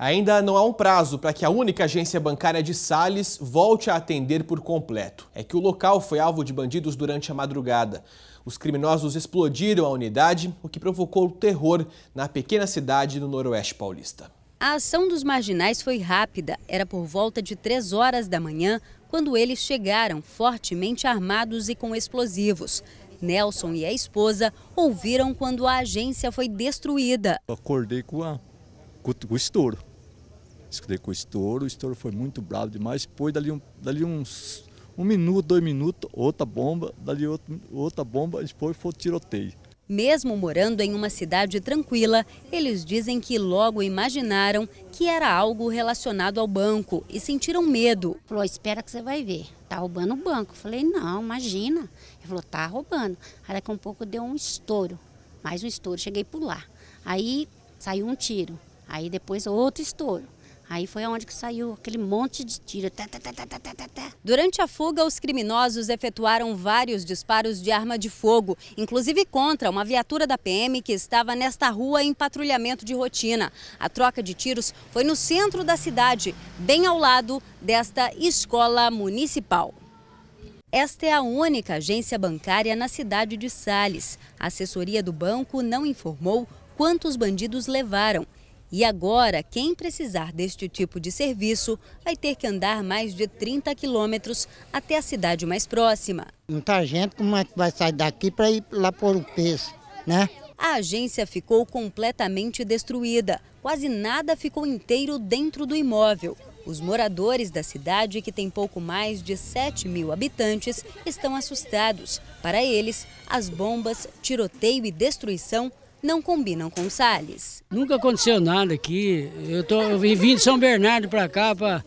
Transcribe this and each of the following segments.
Ainda não há um prazo para que a única agência bancária de Sales volte a atender por completo. É que o local foi alvo de bandidos durante a madrugada. Os criminosos explodiram a unidade, o que provocou terror na pequena cidade do Noroeste paulista. A ação dos marginais foi rápida. Era por volta de 3 horas da manhã quando eles chegaram, fortemente armados e com explosivos. Nelson e a esposa ouviram quando a agência foi destruída. Acordei com, a, com o estouro. Escutei com o estouro, o estouro foi muito bravo demais. Pôs dali, um, dali uns um minuto, dois minutos, outra bomba, dali outro, outra bomba, depois foi o tiroteio. Mesmo morando em uma cidade tranquila, eles dizem que logo imaginaram que era algo relacionado ao banco e sentiram medo. Falou, espera que você vai ver, tá roubando o banco. Eu falei, não, imagina. Ele falou, tá roubando. Aí daqui um pouco deu um estouro, mais um estouro, cheguei a pular. Aí saiu um tiro, aí depois outro estouro. Aí foi onde que saiu aquele monte de tiro. Tá tá tá, tá, tá, tá, Durante a fuga, os criminosos efetuaram vários disparos de arma de fogo, inclusive contra uma viatura da PM que estava nesta rua em patrulhamento de rotina. A troca de tiros foi no centro da cidade, bem ao lado desta escola municipal. Esta é a única agência bancária na cidade de Sales. A assessoria do banco não informou quantos bandidos levaram e agora, quem precisar deste tipo de serviço vai ter que andar mais de 30 quilômetros até a cidade mais próxima. Muita gente, como é que vai sair daqui para ir lá pôr o peso, né? A agência ficou completamente destruída. Quase nada ficou inteiro dentro do imóvel. Os moradores da cidade, que tem pouco mais de 7 mil habitantes, estão assustados. Para eles, as bombas, tiroteio e destruição não combinam com Salles. Nunca aconteceu nada aqui. Eu, tô, eu vim de São Bernardo para cá para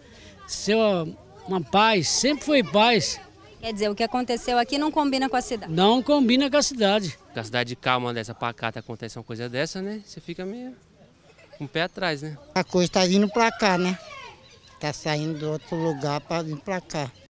ser uma, uma paz, sempre foi paz. Quer dizer, o que aconteceu aqui não combina com a cidade? Não combina com a cidade. Com a cidade calma dessa, pacata, acontece uma coisa dessa, né? Você fica meio com um o pé atrás, né? A coisa está vindo para cá, né? está saindo de outro lugar para vir para cá.